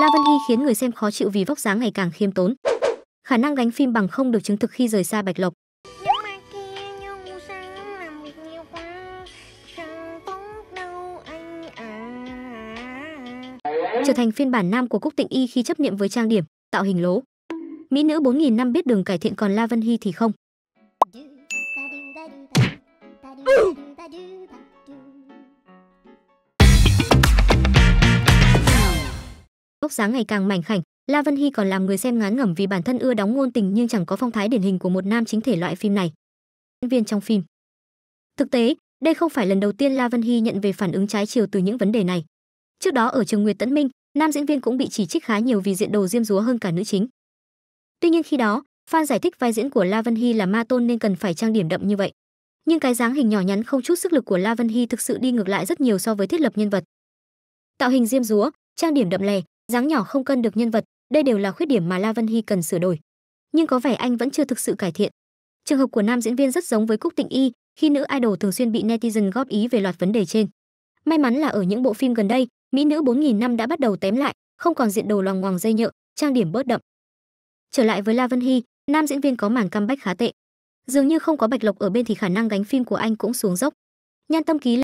La Vân Hy khiến người xem khó chịu vì vóc dáng ngày càng khiêm tốn. Khả năng đánh phim bằng không được chứng thực khi rời xa Bạch Lộc. À. Trở thành phiên bản nam của Cúc Tịnh Y khi chấp niệm với trang điểm, tạo hình lố. Mỹ nữ 4.000 năm biết đường cải thiện còn La Vân Hy thì không. vóc dáng ngày càng mảnh khảnh la vân hy còn làm người xem ngán ngẩm vì bản thân ưa đóng ngôn tình nhưng chẳng có phong thái điển hình của một nam chính thể loại phim này diễn viên trong phim thực tế đây không phải lần đầu tiên la vân hy nhận về phản ứng trái chiều từ những vấn đề này trước đó ở trường nguyệt tẫn minh nam diễn viên cũng bị chỉ trích khá nhiều vì diện đồ diêm dúa hơn cả nữ chính tuy nhiên khi đó fan giải thích vai diễn của la vân hy là ma tôn nên cần phải trang điểm đậm như vậy nhưng cái dáng hình nhỏ nhắn không chút sức lực của la vân hy thực sự đi ngược lại rất nhiều so với thiết lập nhân vật tạo hình diêm dúa trang điểm đậm lè dáng nhỏ không cân được nhân vật đây đều là khuyết điểm mà la vân hy cần sửa đổi nhưng có vẻ anh vẫn chưa thực sự cải thiện trường hợp của nam diễn viên rất giống với cúc tịnh y khi nữ idol thường xuyên bị netizen góp ý về loạt vấn đề trên may mắn là ở những bộ phim gần đây mỹ nữ 4.000 năm đã bắt đầu tém lại không còn diện đồ loằng ngoằng dây nhựa, trang điểm bớt đậm trở lại với la vân hy nam diễn viên có màn comeback khá tệ dường như không có bạch lộc ở bên thì khả năng gánh phim của anh cũng xuống dốc nhan tâm ký